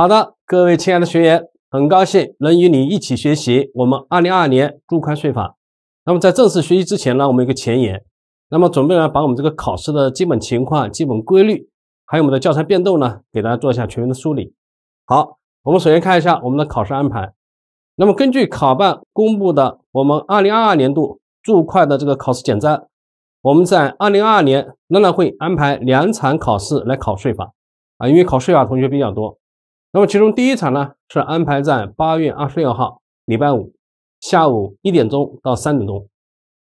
好的，各位亲爱的学员，很高兴能与你一起学习我们2022年注会税法。那么在正式学习之前呢，我们有个前言。那么准备呢，把我们这个考试的基本情况、基本规律，还有我们的教材变动呢，给大家做一下全面的梳理。好，我们首先看一下我们的考试安排。那么根据考办公布的我们2022年度注会的这个考试简章，我们在2022年仍然会安排两场考试来考税法啊，因为考税法同学比较多。那么其中第一场呢是安排在八月二十六号，礼拜五下午一点钟到三点钟；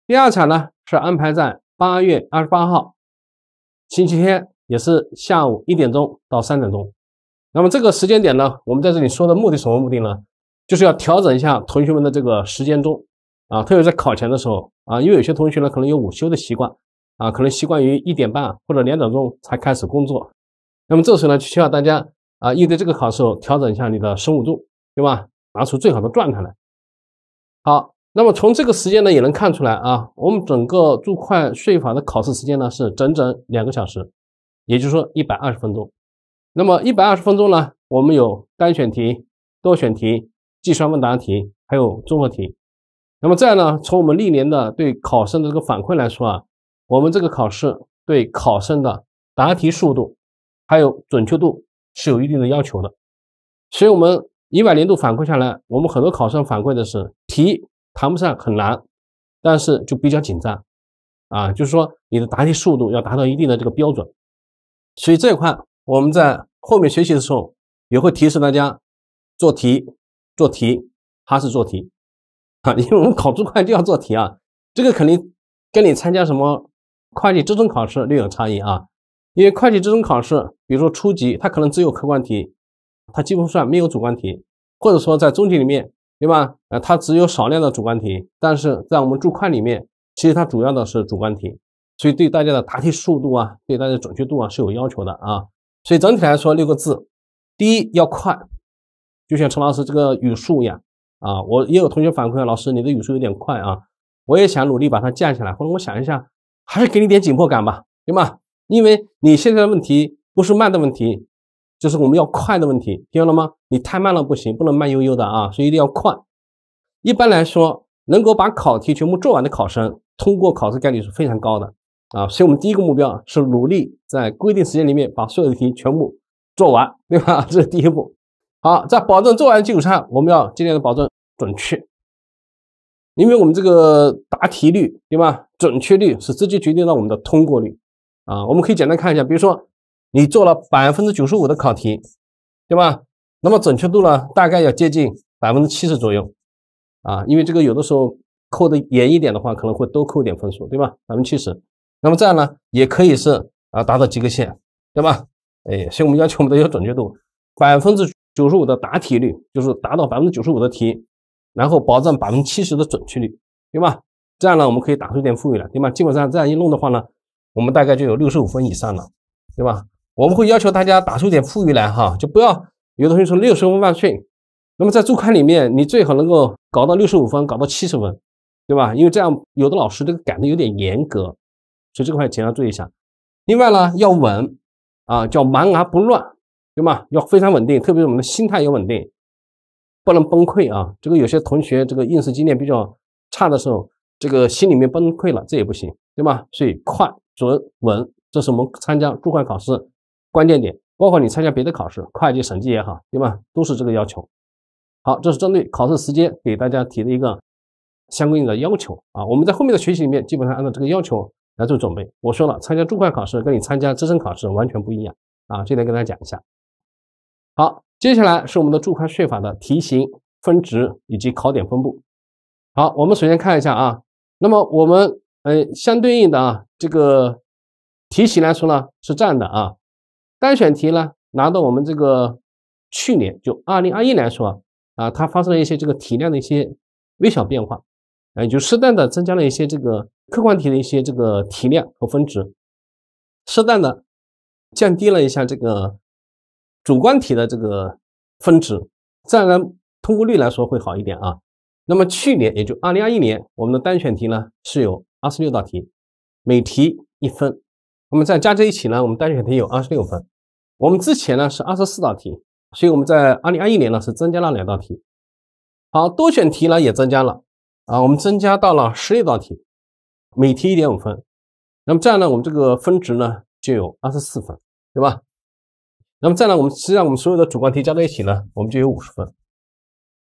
第二场呢是安排在八月二十八号，星期天也是下午一点钟到三点钟。那么这个时间点呢，我们在这里说的目的什么目的呢？就是要调整一下同学们的这个时间钟啊，特别在考前的时候啊，因为有些同学呢可能有午休的习惯啊，可能习惯于一点半或者两点钟才开始工作。那么这时候呢，需要大家。啊，应对这个考试，调整一下你的生物钟，对吧？拿出最好的状态来。好，那么从这个时间呢，也能看出来啊，我们整个注会税法的考试时间呢是整整两个小时，也就是说一百二十分钟。那么一百二十分钟呢，我们有单选题、多选题、计算问答题，还有综合题。那么这样呢，从我们历年的对考生的这个反馈来说啊，我们这个考试对考生的答题速度还有准确度。是有一定的要求的，所以，我们一百年度反馈下来，我们很多考生反馈的是题谈不上很难，但是就比较紧张，啊，就是说你的答题速度要达到一定的这个标准。所以这一块我们在后面学习的时候也会提示大家做题，做题，还是做题，啊，因为我们考注会就要做题啊，这个肯定跟你参加什么会计职称考试略有差异啊。因为会计职称考试，比如说初级，它可能只有客观题，它基本上没有主观题，或者说在中级里面，对吧？呃，它只有少量的主观题，但是在我们注会里面，其实它主要的是主观题，所以对大家的答题速度啊，对大家准确度啊是有要求的啊。所以整体来说六个字，第一要快，就像陈老师这个语速一样啊。我也有同学反馈，老师你的语速有点快啊，我也想努力把它降下来。或者我想一下，还是给你点紧迫感吧，对吗？因为你现在的问题不是慢的问题，就是我们要快的问题，听到了吗？你太慢了不行，不能慢悠悠的啊，所以一定要快。一般来说，能够把考题全部做完的考生，通过考试概率是非常高的啊。所以，我们第一个目标是努力在规定时间里面把所有的题全部做完，对吧？这是第一步。好，在保证做完基础上，我们要尽量的保证准确，因为我们这个答题率，对吧？准确率是直接决定了我们的通过率。啊，我们可以简单看一下，比如说你做了百分之九十五的考题，对吧？那么准确度呢，大概要接近百分之七十左右，啊，因为这个有的时候扣的严一点的话，可能会多扣点分数，对吧？百分之七十，那么这样呢，也可以是啊，达到及格线，对吧？哎，所以我们要求我们的一个准确度百分之九十五的答题率，就是达到百分之九十五的题，然后保证百分之七十的准确率，对吧？这样呢，我们可以打出一点富裕来，对吧？基本上这样一弄的话呢。我们大概就有六十五分以上了，对吧？我们会要求大家打出点富裕来哈，就不要有的同学说六十分万岁。那么在周刊里面，你最好能够搞到六十五分，搞到七十分，对吧？因为这样有的老师这个赶的有点严格，所以这块请要注意一下。另外呢，要稳啊，叫忙而不乱，对吧？要非常稳定，特别是我们的心态要稳定，不能崩溃啊。这个有些同学这个应试经验比较差的时候，这个心里面崩溃了，这也不行，对吧？所以快。准稳，这是我们参加注会考试关键点，包括你参加别的考试，会计、审计也好，对吧？都是这个要求。好，这是针对考试时间给大家提的一个相应的要求啊。我们在后面的学习里面，基本上按照这个要求来做准备。我说了，参加注会考试跟你参加资深考试完全不一样啊。这点跟大家讲一下。好，接下来是我们的注会税法的题型、分值以及考点分布。好，我们首先看一下啊，那么我们呃相对应的啊。这个题型来说呢，是这样的啊，单选题呢，拿到我们这个去年就二零二一来说啊，它发生了一些这个题量的一些微小变化，啊，也就适当的增加了一些这个客观题的一些这个题量和分值，适当的降低了一下这个主观题的这个分值，这样呢，通过率来说会好一点啊。那么去年也就二零二一年，我们的单选题呢是有二十六道题。每题一分，那么再加在一起呢，我们单选题有二十六分。我们之前呢是二十四道题，所以我们在二零二一年呢是增加了两道题。好多选题呢也增加了啊，我们增加到了十六道题，每题一点五分。那么这样呢，我们这个分值呢就有二十四分，对吧？那么再呢，我们实际上我们所有的主观题加在一起呢，我们就有五十分。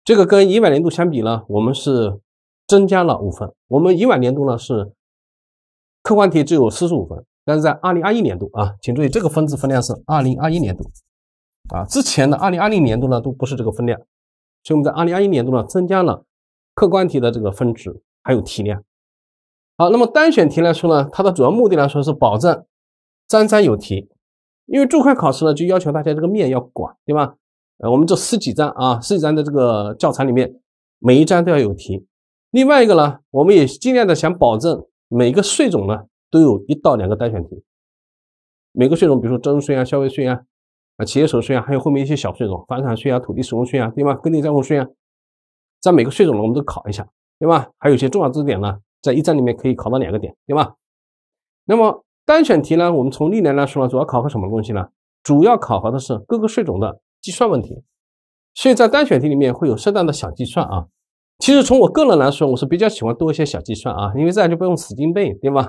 这个跟以往年度相比呢，我们是增加了五分。我们以往年度呢是客观题只有四十五分，但是在二零二一年度啊，请注意这个分值分量是二零二一年度啊，之前的二零二0年度呢都不是这个分量，所以我们在二零二一年度呢增加了客观题的这个分值还有题量。好，那么单选题来说呢，它的主要目的来说是保证张张有题，因为注会考试呢就要求大家这个面要广，对吧？呃，我们这十几张啊，十几张的这个教材里面每一章都要有题。另外一个呢，我们也尽量的想保证。每个税种呢，都有一到两个单选题。每个税种，比如说增税啊、消费税啊、啊企业所得税啊，还有后面一些小税种，房产税啊、土地使用税啊，对吧？耕地占用税啊，在每个税种呢，我们都考一下，对吧？还有一些重要知识点呢，在一站里面可以考到两个点，对吧？那么单选题呢，我们从历年来说呢，主要考核什么东西呢？主要考核的是各个税种的计算问题，所以在单选题里面会有适当的小计算啊。其实从我个人来说，我是比较喜欢多一些小计算啊，因为这样就不用死记硬背，对吗？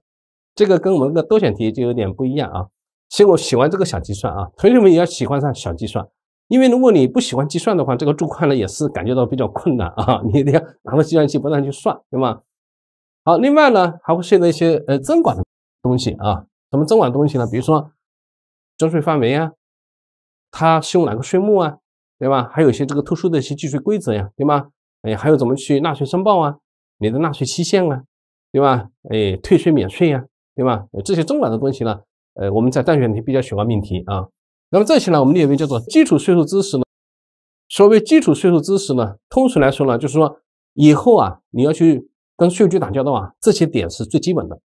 这个跟我们的多选题就有点不一样啊。所以我喜欢这个小计算啊，同学们也要喜欢上小计算，因为如果你不喜欢计算的话，这个注会呢也是感觉到比较困难啊，你一定要拿到计算器不断去算，对吗？好，另外呢还会涉及到一些呃增管的东西啊，什么增管东西呢？比如说征税范围啊，它是用哪个税目啊，对吧？还有一些这个特殊的一些计税规则呀，对吗？哎，还有怎么去纳税申报啊？你的纳税期限啊，对吧？哎，退税免税呀，对吧？这些中要的东西呢，呃，我们在单选题比较喜欢命题啊。那么这些呢，我们列为叫做基础税收知识呢。所谓基础税收知识呢，通俗来说呢，就是说以后啊，你要去跟税务局打交道啊，这些点是最基本的。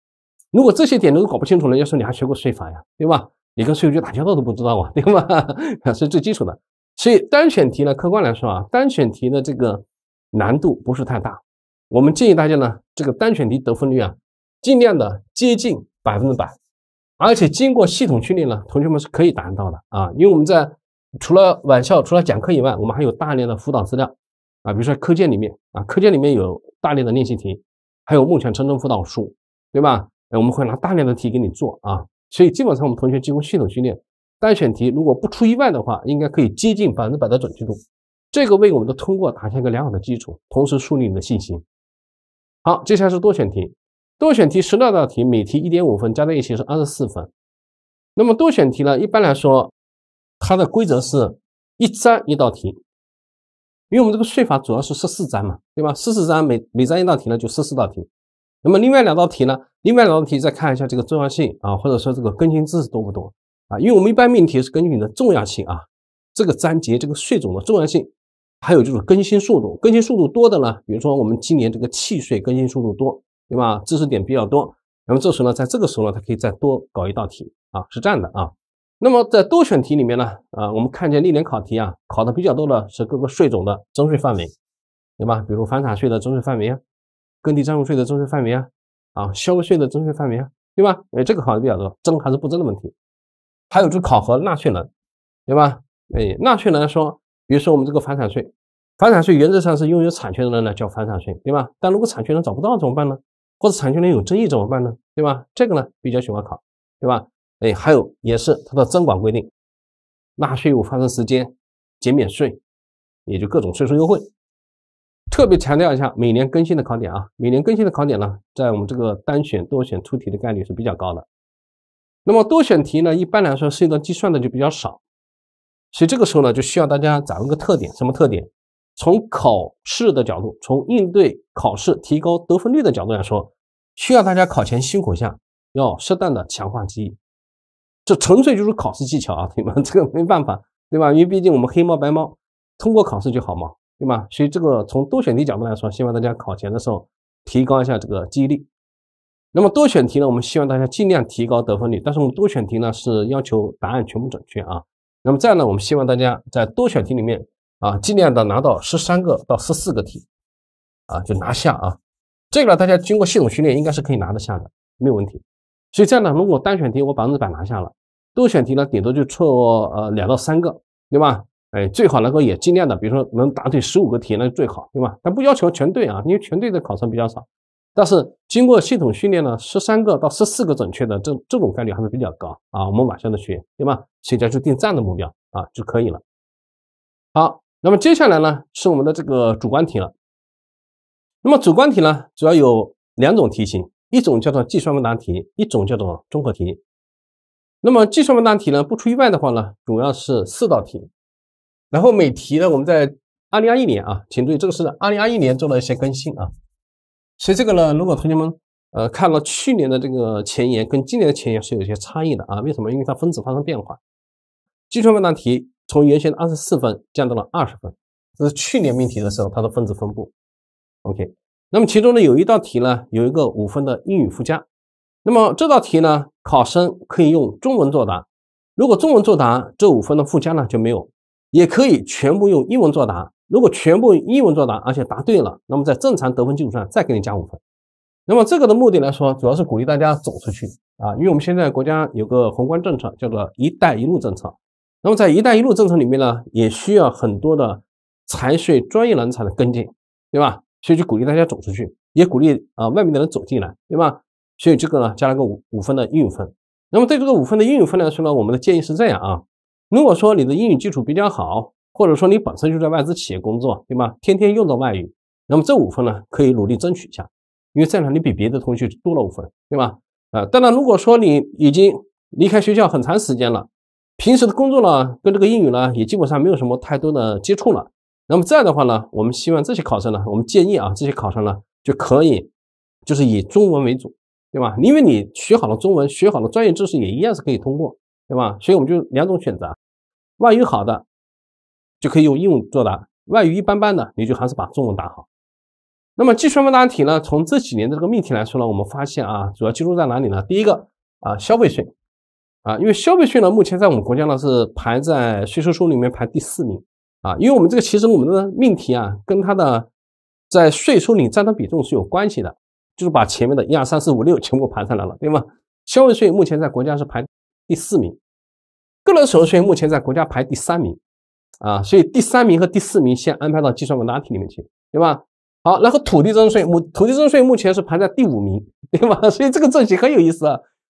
如果这些点都搞不清楚了，要说你还学过税法呀，对吧？你跟税务局打交道都不知道啊，对吧？是最基础的。所以单选题呢，客观来说啊，单选题的这个。难度不是太大，我们建议大家呢，这个单选题得分率啊，尽量的接近百分之百，而且经过系统训练呢，同学们是可以达到的啊。因为我们在除了晚校除了讲课以外，我们还有大量的辅导资料啊，比如说课件里面啊，课件里面有大量的练习题，还有目前成真辅导书，对吧？哎，我们会拿大量的题给你做啊，所以基本上我们同学经过系统训练，单选题如果不出意外的话，应该可以接近百分之百的准确度。这个为我们的通过打下一个良好的基础，同时树立你的信心。好，接下来是多选题，多选题十六道题，每题一点五分，加在一起是二十四分。那么多选题呢，一般来说，它的规则是一章一道题，因为我们这个税法主要是十四章嘛，对吧？十四章每每章一道题呢，就十四道题。那么另外两道题呢，另外两道题再看一下这个重要性啊，或者说这个更新知识多不多啊？因为我们一般命题是根据你的重要性啊，这个章节这个税种的重要性。还有就是更新速度，更新速度多的呢，比如说我们今年这个契税更新速度多，对吧？知识点比较多，那么这时候呢，在这个时候呢，它可以再多搞一道题啊，是这样的啊。那么在多选题里面呢，啊，我们看见历年考题啊，考的比较多的是各个税种的征税范围，对吧？比如房产税的征税范围啊，耕地占用税的征税范围啊，啊，消费税的征税范围啊，对吧？哎，这个考的比较多，征还是不征的问题，还有就考核纳税人，对吧？哎，纳税人说。比如说我们这个房产税，房产税原则上是拥有产权的人呢交房产税，对吧？但如果产权人找不到怎么办呢？或者产权人有争议怎么办呢？对吧？这个呢比较喜欢考，对吧？哎，还有也是它的征管规定、纳税义务发生时间、减免税，也就各种税收优惠。特别强调一下，每年更新的考点啊，每年更新的考点呢，在我们这个单选、多选出题的概率是比较高的。那么多选题呢，一般来说涉及到计算的就比较少。所以这个时候呢，就需要大家掌握个特点，什么特点？从考试的角度，从应对考试、提高得分率的角度来说，需要大家考前辛苦一下，要适当的强化记忆。这纯粹就是考试技巧啊，同学们，这个没办法，对吧？因为毕竟我们黑猫白猫，通过考试就好嘛，对吧？所以这个从多选题角度来说，希望大家考前的时候提高一下这个记忆力。那么多选题呢，我们希望大家尽量提高得分率，但是我们多选题呢是要求答案全部准确啊。那么这样呢，我们希望大家在多选题里面啊，尽量的拿到十三个到十四个题，啊，就拿下啊。这个呢，大家经过系统训练，应该是可以拿得下的，没有问题。所以这样呢，如果单选题我百分之百拿下了，多选题呢，顶多就错呃两到三个，对吧？哎，最好能够也尽量的，比如说能答对十五个题，那就最好，对吧？但不要求全对啊，因为全对的考生比较少。但是经过系统训练呢，十三个到十四个准确的这这种概率还是比较高啊。我们晚上的学，对吧？现在就定这样的目标啊就可以了。好，那么接下来呢是我们的这个主观题了。那么主观题呢主要有两种题型，一种叫做计算问答题，一种叫做综合题。那么计算问答题呢不出意外的话呢，主要是四道题。然后每题呢我们在二零二一年啊，请注意这个是二零二一年做的一些更新啊。所以这个呢，如果同学们呃看了去年的这个前沿，跟今年的前沿是有些差异的啊。为什么？因为它分子发生变化。计算问答题从原先的二十四分降到了二十分，这是去年命题的时候它的分子分布。OK，那么其中呢有一道题呢有一个五分的英语附加。那么这道题呢考生可以用中文作答，如果中文作答，这五分的附加呢就没有；也可以全部用英文作答。如果全部英文作答，而且答对了，那么在正常得分基础上再给你加五分。那么这个的目的来说，主要是鼓励大家走出去啊，因为我们现在国家有个宏观政策叫做“一带一路”政策。那么在“一带一路”政策里面呢，也需要很多的财税专业人才的跟进，对吧？所以就鼓励大家走出去，也鼓励啊外面的人走进来，对吧？所以这个呢加了个五五分的英语分。那么对这个五分的英语分来说呢，我们的建议是这样啊：如果说你的英语基础比较好，或者说你本身就在外资企业工作，对吗？天天用到外语，那么这五分呢，可以努力争取一下，因为这样你比别的同学多了五分，对吧？啊，当然，如果说你已经离开学校很长时间了，平时的工作呢，跟这个英语呢，也基本上没有什么太多的接触了，那么这样的话呢，我们希望这些考生呢，我们建议啊，这些考生呢就可以就是以中文为主，对吧？因为你学好了中文，学好了专业知识，也一样是可以通过，对吧？所以我们就两种选择，外语好的。就可以用英文作答，外语一般般的，你就还是把中文答好。那么计算问答题呢？从这几年的这个命题来说呢，我们发现啊，主要集中在哪里呢？第一个啊，消费税啊，因为消费税呢，目前在我们国家呢是排在税收入里面排第四名啊，因为我们这个其实我们的命题啊，跟它的在税收里占的比重是有关系的，就是把前面的一二三四五六全部排上来了，对吗？消费税目前在国家是排第四名，个人所得税目前在国家排第三名。啊，所以第三名和第四名先安排到计算问答题里面去，对吧？好，然后土地征税，目土地征税目前是排在第五名，对吧？所以这个政题很有意思啊，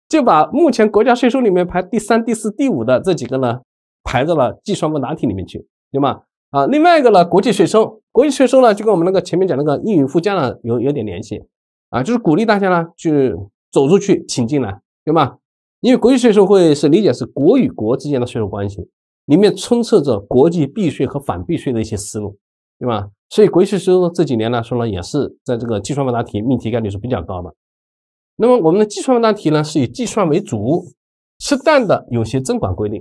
就把目前国家税收里面排第三、第四、第五的这几个呢，排到了计算问答题里面去，对吗？啊，另外一个呢，国际税收，国际税收呢就跟我们那个前面讲那个英语附加呢有有点联系啊，就是鼓励大家呢去走出去，请进来，对吗？因为国际税收会是理解是国与国之间的税收关系。里面充斥着国际避税和反避税的一些思路，对吧？所以国际税收这几年来说呢，也是在这个计算问答题命题概率是比较高的。那么我们的计算问答题呢，是以计算为主，适当的有些征管规定，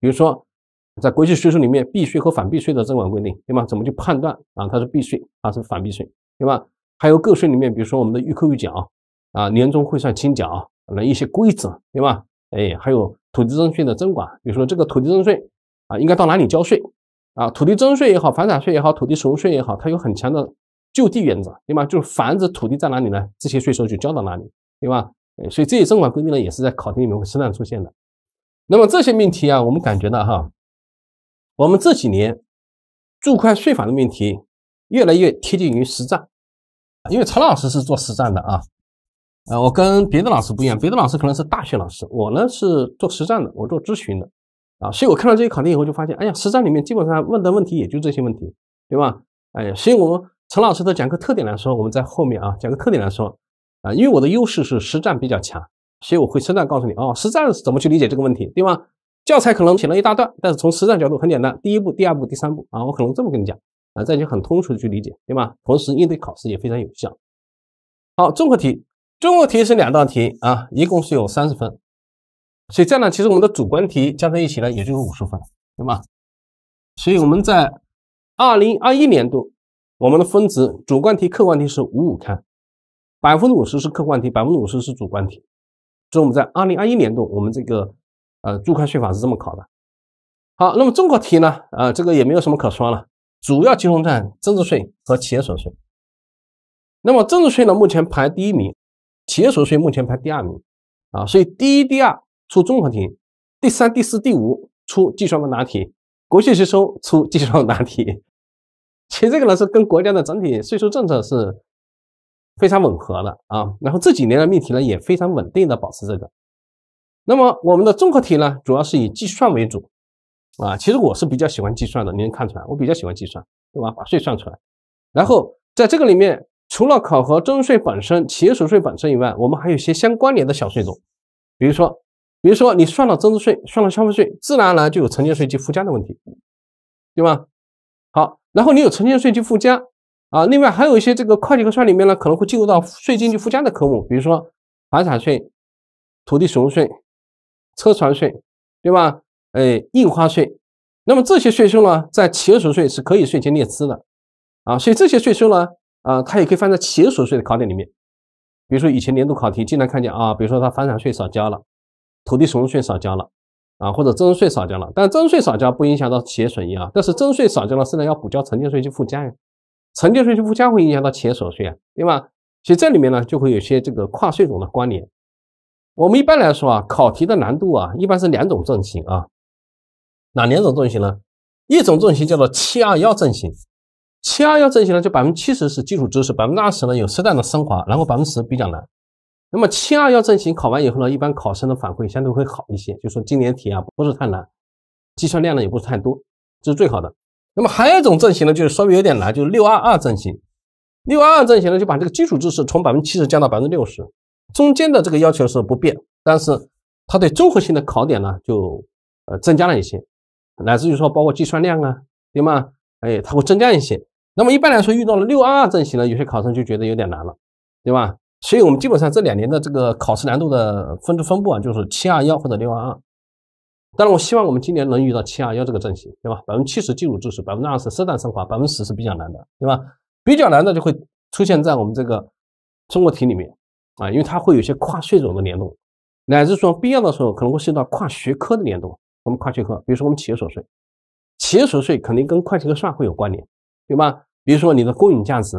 比如说在国际税收里面避税和反避税的征管规定，对吧？怎么去判断啊？它是避税，它是反避税，对吧？还有个税里面，比如说我们的预扣预缴啊，年终汇算清缴啊，一些规则，对吧？哎，还有土地征税的征管，比如说这个土地征税啊，应该到哪里交税啊？土地征税也好，房产税也好，土地使用税也好，它有很强的就地原则，对吗？就是房子土地在哪里呢？这些税收就交到哪里，对吧？哎，所以这些征管规定呢，也是在考题里面会适当出现的。那么这些命题啊，我们感觉到哈，我们这几年注会税法的命题越来越贴近于实战，因为曹老师是做实战的啊。呃，我跟别的老师不一样，别的老师可能是大学老师，我呢是做实战的，我做咨询的，啊，所以我看到这些考点以后就发现，哎呀，实战里面基本上问的问题也就这些问题，对吧？哎，所以我们陈老师的讲课特点来说，我们在后面啊，讲个特点来说，啊，因为我的优势是实战比较强，所以我会实战告诉你，哦，实战怎么去理解这个问题，对吧？教材可能写了一大段，但是从实战角度很简单，第一步、第二步、第三步啊，我可能这么跟你讲啊，这样就很通俗的去理解，对吧？同时应对考试也非常有效。好，综合题。综合题是两道题啊，一共是有三十分，所以这样呢，其实我们的主观题加在一起呢，也就是五十分，对吗？所以我们在二零二一年度，我们的分值主观题、客观题是五五开，百分之五十是客观题，百分之五十是主观题。所以我们在二零二一年度，我们这个呃，注会税法是这么考的。好，那么综合题呢，啊，这个也没有什么可说了，主要集中在增值税和企业所得税。那么增值税呢，目前排第一名。企业所得税目前排第二名，啊，所以第一、第二出综合题，第三、第四、第五出计算问答题，国税税收出计算问答题。其实这个呢是跟国家的整体税收政策是非常吻合的啊。然后这几年的命题呢也非常稳定的保持这个。那么我们的综合题呢主要是以计算为主，啊，其实我是比较喜欢计算的，你能看出来，我比较喜欢计算，对吧？把税算出来，然后在这个里面。除了考核增值税本身、企业所得税本身以外，我们还有一些相关联的小税种，比如说，比如说你算了增值税，算了消费税，自然而然就有城建税及附加的问题，对吧？好，然后你有城建税及附加啊，另外还有一些这个会计核算里面呢，可能会进入到税金及附加的科目，比如说房产税、土地使用税、车船税，对吧？哎，印花税，那么这些税收呢，在企业所得税是可以税前列支的啊，所以这些税收呢。啊，它也可以放在企业所得税的考点里面，比如说以前年度考题经常看见啊，比如说它房产税少交了，土地使用税少交了啊，或者增值税少交了。但增值税少交不影响到企业损益啊，但是增值税少交了，是呢要补交城建税去附加呀，城建税去附加会影响到企业所得税啊，对吧？所以这里面呢就会有些这个跨税种的关联。我们一般来说啊，考题的难度啊一般是两种阵型啊，哪两种阵型呢？一种阵型叫做“七二幺”阵型，七二幺阵型呢，就百分之七十是基础知识，百分之二十呢有适当的升华，然后百分之十比较难。那么七二幺阵型考完以后呢，一般考生的反馈相对会好一些，就说今年题啊不是太难，计算量呢也不是太多，这是最好的。那么还有一种阵型呢，就是稍微有点难，就是六二二阵型。六二二阵型呢，就把这个基础知识从百分之七十降到百分之六十，中间的这个要求是不变，但是它对综合性的考点呢就呃增加了一些，乃至于说包括计算量啊，对吗？哎，它会增加一些。那么一般来说，遇到了六二二阵型呢，有些考生就觉得有点难了，对吧？所以我们基本上这两年的这个考试难度的分值分布啊，就是七二幺或者六二二。当然，我希望我们今年能遇到七二幺这个阵型，对吧？百分之七十基础知识，百分之二十适当升华，百分之十是比较难的，对吧？比较难的就会出现在我们这个综合题里面啊，因为它会有些跨税种的联动，乃至说必要的时候可能会涉及到跨学科的联动，我们跨学科，比如说我们企业所得税，企业所得税肯定跟会计核算会有关联，对吧？比如说你的公允价值，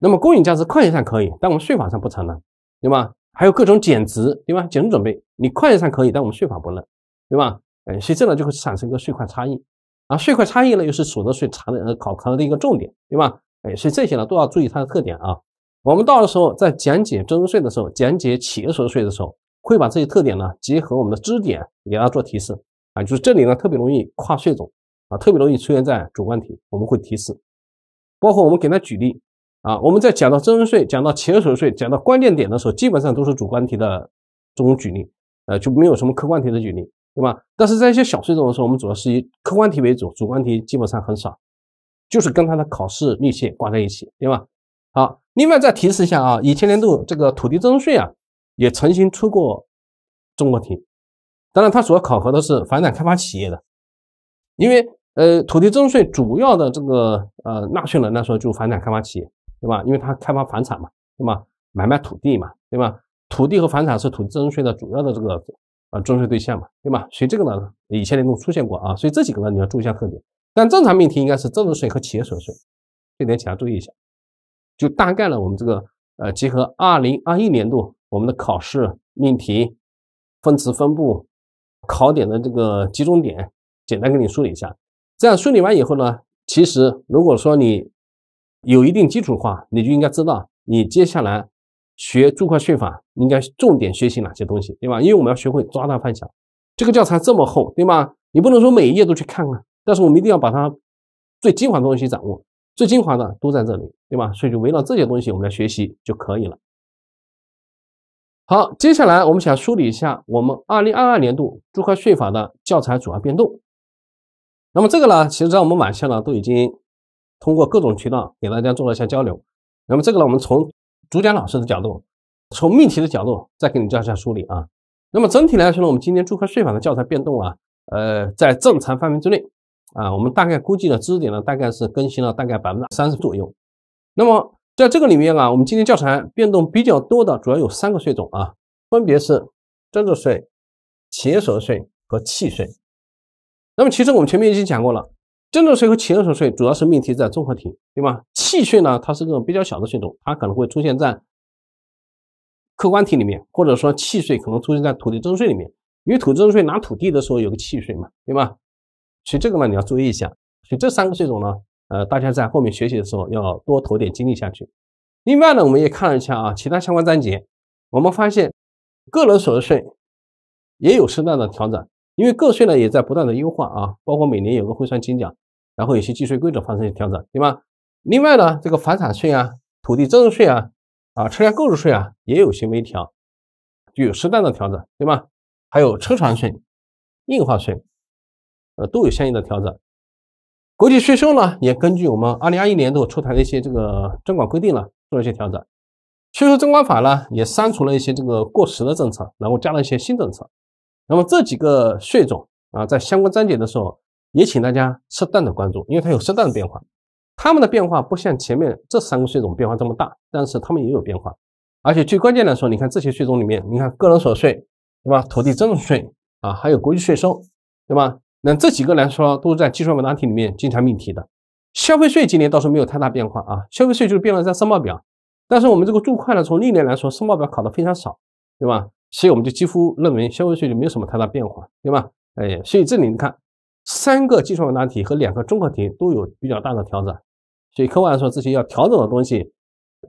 那么公允价值会计上可以，但我们税法上不承认，对吧？还有各种减值，对吧？减值准备，你会计上可以，但我们税法不认，对吧？哎，所以这呢就会产生一个税款差异。啊，税款差异呢，又是所得税查的呃考核的一个重点，对吧？哎，所以这些呢都要注意它的特点啊。我们到的时候在讲解增值税的时候，讲解企业所得税的时候，会把这些特点呢结合我们的知识点给大家做提示啊。就是这里呢特别容易跨税种啊，特别容易出现在主观题，我们会提示。包括我们给他举例啊，我们在讲到增值税、讲到企业所得税、讲到关键点的时候，基本上都是主观题的这种举例，呃，就没有什么客观题的举例，对吧？但是在一些小税种的时候，我们主要是以客观题为主，主观题基本上很少，就是跟他的考试密切挂在一起，对吧？好，另外再提示一下啊，以前年度这个土地增值税啊，也曾经出过中国题，当然它主要考核的是房产开发企业的，因为。呃，土地增值税主要的这个呃纳税人那时候就房产开发企业，对吧？因为他开发房产嘛，对吧？买卖土地嘛，对吧？土地和房产是土地增值税的主要的这个呃征税对象嘛，对吧？所以这个呢，以前年度出现过啊。所以这几个呢你要注意一下特点。但正常命题应该是增值税和企业所得税，这点请大家注意一下。就大概呢，我们这个呃结合二零二一年度我们的考试命题分词分布考点的这个集中点，简单跟你梳理一下。这样梳理完以后呢，其实如果说你有一定基础的话，你就应该知道你接下来学《注会税法》应该重点学习哪些东西，对吧？因为我们要学会抓大放小，这个教材这么厚，对吧？你不能说每一页都去看啊，但是我们一定要把它最精华的东西掌握，最精华的都在这里，对吧？所以就围绕这些东西我们来学习就可以了。好，接下来我们想梳理一下我们二零二二年度《注会税法》的教材主要变动。那么这个呢，其实在我们晚上呢都已经通过各种渠道给大家做了一下交流。那么这个呢，我们从主讲老师的角度，从命题的角度再给你做一下梳理啊。那么整体来说呢，我们今年《注册税法》的教材变动啊，呃，在正常范围之内啊，我们大概估计的知识点呢大概是更新了大概百分之三十左右。那么在这个里面啊，我们今天教材变动比较多的主要有三个税种啊，分别是增值税、企业所得税和契税。那么，其实我们前面已经讲过了，增值税和企业所得税主要是命题在综合体，对吧？契税呢，它是这种比较小的税种，它可能会出现在客观题里面，或者说契税可能出现在土地增税里面，因为土地增税拿土地的时候有个契税嘛，对吧？所以这个呢你要注意一下。所以这三个税种呢，呃，大家在后面学习的时候要多投点精力下去。另外呢，我们也看了一下啊，其他相关章节，我们发现个人所得税也有适当的调整。因为个税呢也在不断的优化啊，包括每年有个汇算清缴，然后有些计税规则发生调整，对吧？另外呢，这个房产税啊、土地增值税啊、啊车辆购置税啊也有些微调，有适当的调整，对吧？还有车船税、印花税，呃，都有相应的调整。国际税收呢也根据我们二零二一年度出台的一些这个征管规定呢，做了一些调整。税收征管法呢也删除了一些这个过时的政策，然后加了一些新政策。那么这几个税种啊，在相关章节的时候，也请大家适当的关注，因为它有适当的变化。它们的变化不像前面这三个税种变化这么大，但是它们也有变化。而且最关键来说，你看这些税种里面，你看个人所得税，对吧？土地增值税啊，还有国际税收，对吧？那这几个来说，都是在计算问答题里面经常命题的。消费税今年倒是没有太大变化啊，消费税就是变化在申报表。但是我们这个注会呢，从历年来说，申报表考的非常少，对吧？所以我们就几乎认为消费税率没有什么太大变化，对吧？哎，所以这里你看，三个计算问答题和两个综合题都有比较大的调整。所以客观来说，这些要调整的东西，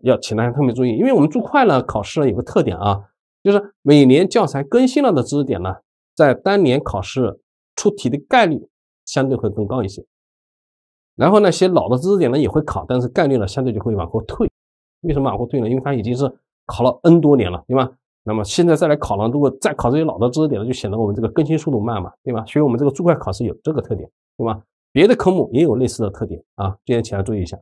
要请大家特别注意。因为我们注会呢考试呢有个特点啊，就是每年教材更新了的知识点呢，在当年考试出题的概率相对会更高一些。然后那些老的知识点呢也会考，但是概率呢相对就会往后退。为什么往后退呢？因为它已经是考了 N 多年了，对吧？那么现在再来考呢，如果再考这些老的知识点呢，就显得我们这个更新速度慢嘛，对吧？所以，我们这个注会考试有这个特点，对吧？别的科目也有类似的特点啊，大家起来注意一下。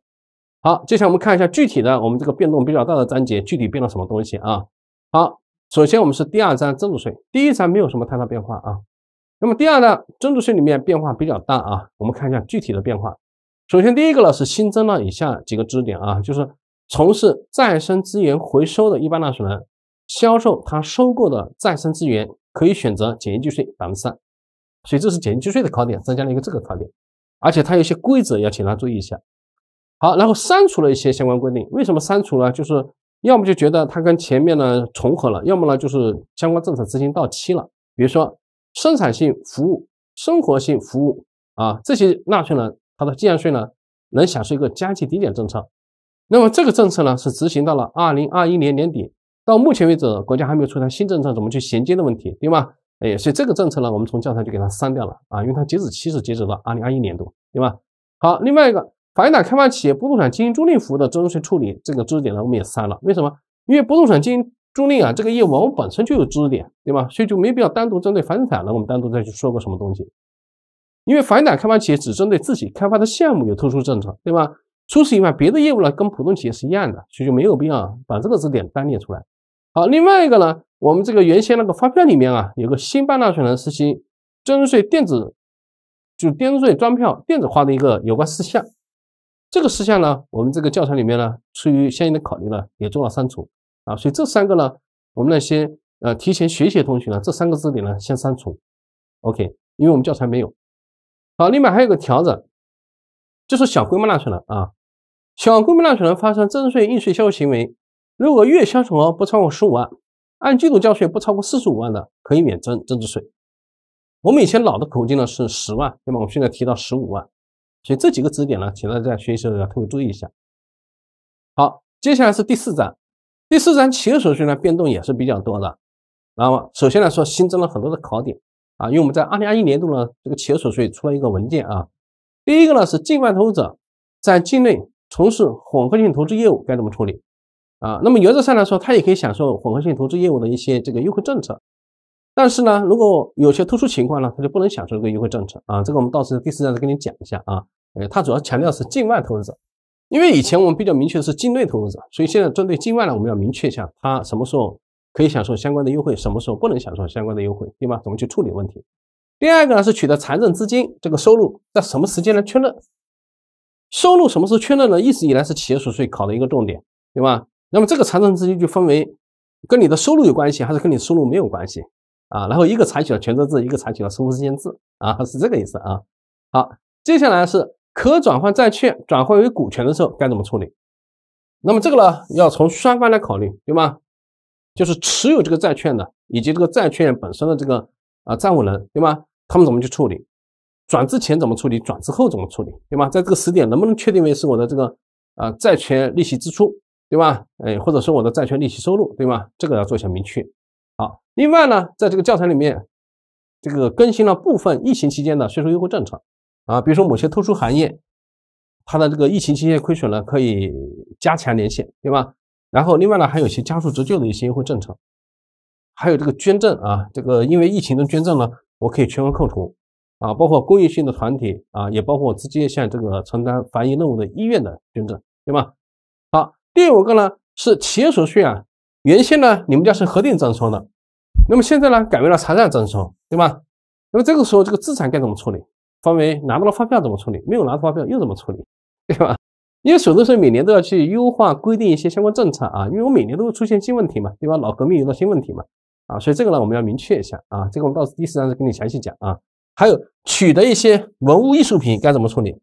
好，接下来我们看一下具体的我们这个变动比较大的章节，具体变了什么东西啊？好，首先我们是第二章增值税，第一章没有什么太大变化啊。那么第二呢，增值税里面变化比较大啊，我们看一下具体的变化。首先第一个呢是新增了以下几个知识点啊，就是从事再生资源回收的一般纳税人。销售他收购的再生资源，可以选择减计税百分之三，所以这是减计税的考点，增加了一个这个考点，而且它有一些规则要请大家注意一下。好，然后删除了一些相关规定，为什么删除了？就是要么就觉得它跟前面呢重合了，要么呢就是相关政策执行到期了。比如说生产性服务、生活性服务啊这些纳税人，他的进项税呢能享受一个加计抵减政策，那么这个政策呢是执行到了二零二一年年底。到目前为止，国家还没有出台新政策，怎么去衔接的问题，对吗？哎，所以这个政策呢，我们从教材就给它删掉了啊，因为它截止期是截止到二零二一年度，对吧？好，另外一个，房地产开发企业不动产经营租赁服务的增值税处理这个知识点呢，我们也删了。为什么？因为不动产经营租赁啊，这个业务本身就有知识点，对吧？所以就没必要单独针对房地产了，我们单独再去说个什么东西。因为房地产开发企业只针对自己开发的项目有特殊政策，对吧？除此以外，别的业务呢，跟普通企业是一样的，所以就没有必要把这个知识点单列出来。好，另外一个呢，我们这个原先那个发票里面啊，有个新办纳税人实行值税电子，就增值税专票电子化的一个有关事项，这个事项呢，我们这个教材里面呢，出于相应的考虑呢，也做了删除啊。所以这三个呢，我们那些呃提前学习的同学呢，这三个知识点呢，先删除。OK，因为我们教材没有。好，另外还有个调整，就是小规模纳税人啊，小规模纳税人发生增值税应税销售行为。如果月销售额不超过十五万，按季度交税不超过四十五万的，可以免征增值税。我们以前老的口径呢是十万，对吧？我们现在提到十五万，所以这几个知识点呢，请大家在学习的时候要特别注意一下。好，接下来是第四章，第四章企业所得税呢变动也是比较多的。那么首先来说，新增了很多的考点啊，因为我们在二零二一年度呢，这个企业所得税出了一个文件啊。第一个呢是境外投资者在境内从事混合性投资业务该怎么处理？啊，那么原则上来说，它也可以享受混合性投资业务的一些这个优惠政策，但是呢，如果有些特殊情况呢，他就不能享受这个优惠政策啊。这个我们到时第四章再跟你讲一下啊。呃，它主要强调是境外投资者，因为以前我们比较明确的是境内投资者，所以现在针对境外呢，我们要明确一下它什么时候可以享受相关的优惠，什么时候不能享受相关的优惠，对吧？怎么去处理问题？第二个呢是取得财政资金这个收入，在什么时间来确认收入？什么时候确认呢？一直以来是企业所得税考的一个重点，对吧？那么这个财承资金就分为，跟你的收入有关系，还是跟你收入没有关系啊？然后一个采取了全责制，一个采取了收入实现制啊，是这个意思啊。好，接下来是可转换债券转换为股权的时候该怎么处理？那么这个呢，要从双方来考虑，对吗？就是持有这个债券的，以及这个债券本身的这个啊债务人，对吗？他们怎么去处理？转之前怎么处理？转之后怎么处理？对吗？在这个时点能不能确定为是我的这个啊债权利息支出？对吧？哎，或者说我的债券利息收入，对吧？这个要做一下明确。好，另外呢，在这个教材里面，这个更新了部分疫情期间的税收优惠政策啊，比如说某些特殊行业，它的这个疫情期间亏损呢，可以加强年限，对吧？然后另外呢，还有一些加速折旧的一些优惠政策，还有这个捐赠啊，这个因为疫情的捐赠呢，我可以全额扣除啊，包括公益性的团体啊，也包括直接向这个承担防疫任务的医院的捐赠，对吧？第五个呢是企业所得税啊，原先呢你们家是核定征收的，那么现在呢改为了财账征收，对吧？那么这个时候这个资产该怎么处理？方为拿到了发票怎么处理？没有拿到发票又怎么处理？对吧？因为所得税每年都要去优化规定一些相关政策啊，因为我每年都会出现新问题嘛，对吧？老革命遇到新问题嘛，啊，所以这个呢我们要明确一下啊，这个我们到第四章是跟你详细讲啊。还有取得一些文物艺术品该怎么处理？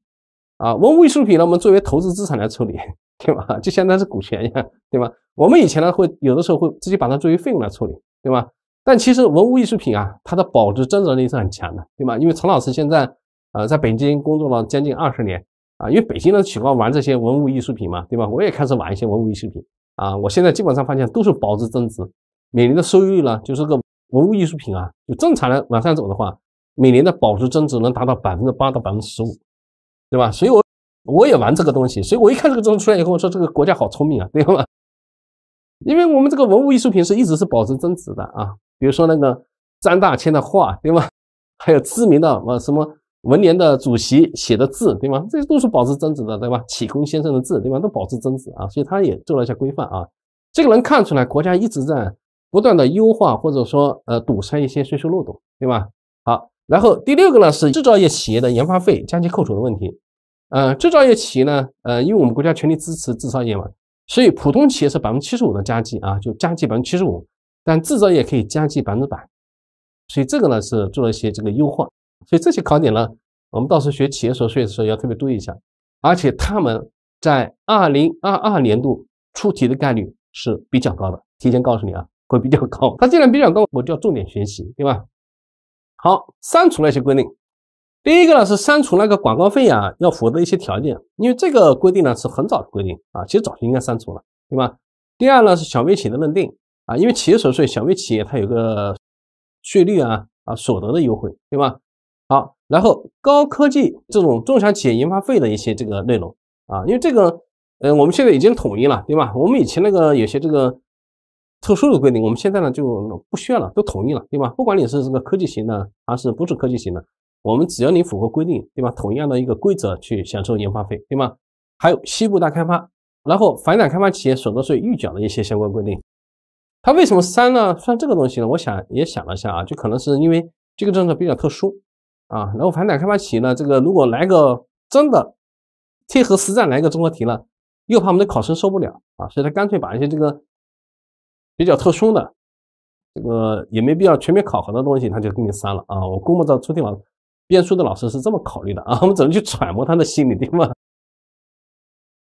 啊，文物艺术品呢我们作为投资资产来处理。对吧？就相当是股权一样，对吧？我们以前呢，会有的时候会直接把它作为费用来处理，对吧？但其实文物艺术品啊，它的保值增值能力是很强的，对吧？因为陈老师现在呃在北京工作了将近二十年啊，因为北京人喜欢玩这些文物艺术品嘛，对吧？我也开始玩一些文物艺术品啊，我现在基本上发现都是保值增值，每年的收益率呢，就是个文物艺术品啊，就正常的往上走的话，每年的保值增值能达到百分之八到百分之十五，对吧？所以我。我也玩这个东西，所以我一看这个东西出来以后，我说这个国家好聪明啊，对吗？因为我们这个文物艺术品是一直是保值增值的啊，比如说那个张大千的画，对吗？还有知名的什么文联的主席写的字，对吗？这些都是保值增值的，对吧？启功先生的字，对吧？都保值增值啊，所以他也做了一下规范啊。这个能看出来，国家一直在不断的优化，或者说呃堵塞一些税收漏洞，对吧？好，然后第六个呢是制造业企业的研发费加计扣除的问题。呃，制造业企业呢，呃，因为我们国家全力支持制造业嘛，所以普通企业是百分之七十五的加计啊，就加计百分之七十五，但制造业可以加计百分之百，所以这个呢是做了一些这个优化，所以这些考点呢，我们到时候学企业所得税的时候要特别注意一下，而且他们在二零二二年度出题的概率是比较高的，提前告诉你啊，会比较高，它既然比较高，我就要重点学习，对吧？好，删除了一些规定。第一个呢是删除那个广告费啊，要符合一些条件，因为这个规定呢是很早的规定啊，其实早就应该删除了，对吧？第二呢是小微企业的认定啊，因为企业所得税小微企业它有个税率啊啊所得的优惠，对吧？好，然后高科技这种中小企业研发费的一些这个内容啊，因为这个呃我们现在已经统一了，对吧？我们以前那个有些这个特殊的规定，我们现在呢就不需要了，都统一了，对吧？不管你是这个科技型的还是不是科技型的。我们只要你符合规定，对吧？同样的一个规则去享受研发费，对吗？还有西部大开发，然后房展产开发企业所得税预缴的一些相关规定。它为什么删呢？算这个东西呢？我想也想了一下啊，就可能是因为这个政策比较特殊啊。然后房展产开发企业呢，这个如果来个真的贴合实战来个综合题了，又怕我们的考生受不了啊，所以他干脆把一些这个比较特殊的、这个也没必要全面考核的东西，他就给你删了啊。我估摸着出题方。编书的老师是这么考虑的啊，我们怎么去揣摩他的心理，对吗？